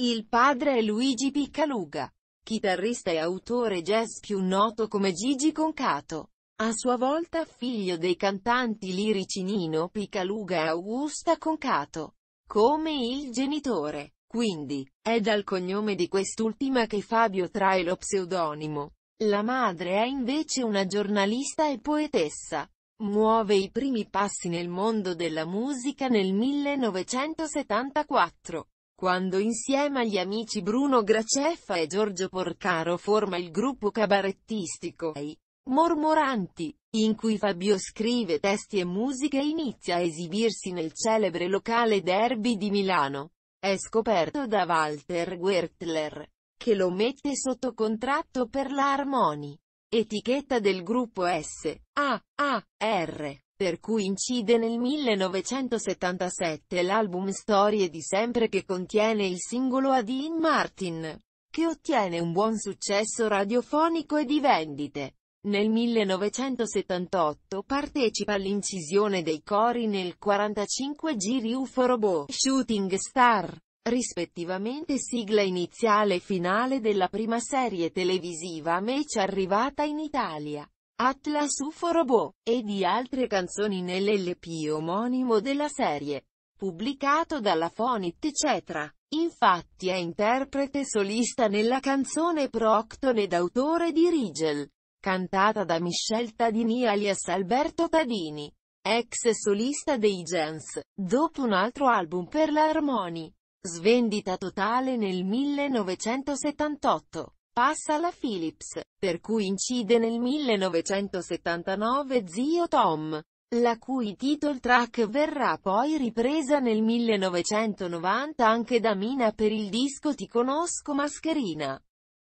Il padre è Luigi Piccaluga, chitarrista e autore jazz più noto come Gigi Concato. A sua volta figlio dei cantanti lirici Nino Piccaluga e Augusta Concato. Come il genitore, quindi, è dal cognome di quest'ultima che Fabio trae lo pseudonimo. La madre è invece una giornalista e poetessa. Muove i primi passi nel mondo della musica nel 1974. Quando insieme agli amici Bruno Graceffa e Giorgio Porcaro forma il gruppo cabarettistico I Mormoranti, in cui Fabio scrive testi e musiche e inizia a esibirsi nel celebre locale Derby di Milano, è scoperto da Walter Wertler, che lo mette sotto contratto per la Harmony, etichetta del gruppo S. A. A. R per cui incide nel 1977 l'album Storie di sempre che contiene il singolo a Dean Martin, che ottiene un buon successo radiofonico e di vendite. Nel 1978 partecipa all'incisione dei cori nel 45 giri UFO Robot Shooting Star, rispettivamente sigla iniziale e finale della prima serie televisiva Match arrivata in Italia. Atlas UFO Robot, e di altre canzoni nell'LP omonimo della serie, pubblicato dalla Fonit eccetera. Infatti è interprete solista nella canzone Procton ed autore di Rigel, cantata da Michelle Tadini alias Alberto Tadini, ex solista dei Gens, dopo un altro album per la Harmony, svendita totale nel 1978 passa alla Philips, per cui incide nel 1979 Zio Tom, la cui title track verrà poi ripresa nel 1990 anche da Mina per il disco Ti conosco mascherina.